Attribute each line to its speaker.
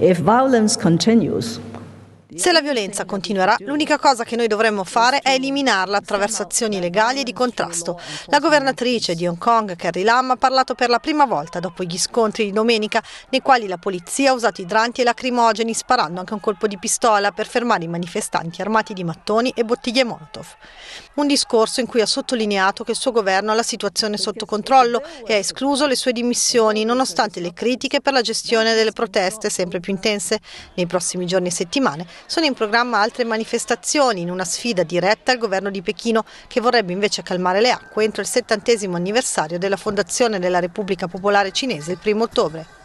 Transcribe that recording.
Speaker 1: If violence continues,
Speaker 2: Se la violenza continuerà, l'unica cosa che noi dovremmo fare è eliminarla attraverso azioni legali e di contrasto. La governatrice di Hong Kong, Carrie Lam, ha parlato per la prima volta dopo gli scontri di domenica, nei quali la polizia ha usato idranti e lacrimogeni, sparando anche un colpo di pistola per fermare i manifestanti armati di mattoni e bottiglie Molotov. Un discorso in cui ha sottolineato che il suo governo ha la situazione sotto controllo e ha escluso le sue dimissioni, nonostante le critiche per la gestione delle proteste sempre più intense nei prossimi giorni e settimane sono in programma altre manifestazioni in una sfida diretta al governo di Pechino che vorrebbe invece calmare le acque entro il settantesimo anniversario della fondazione della Repubblica Popolare Cinese il primo ottobre.